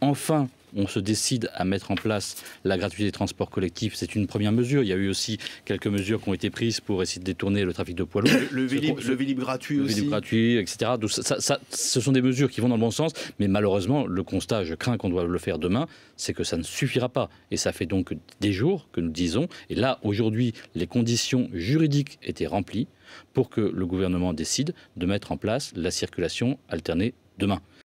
enfin on se décide à mettre en place la gratuité des transports collectifs, c'est une première mesure. Il y a eu aussi quelques mesures qui ont été prises pour essayer de détourner le trafic de poids lourds. Le, le Vélib gratuit le gratuit, etc. ce sont des mesures qui vont dans le bon sens, mais malheureusement, le constat, je crains qu'on doive le faire demain, c'est que ça ne suffira pas. Et ça fait donc des jours que nous disons, et là, aujourd'hui, les conditions juridiques étaient remplies pour que le gouvernement décide de mettre en place la circulation alternée demain.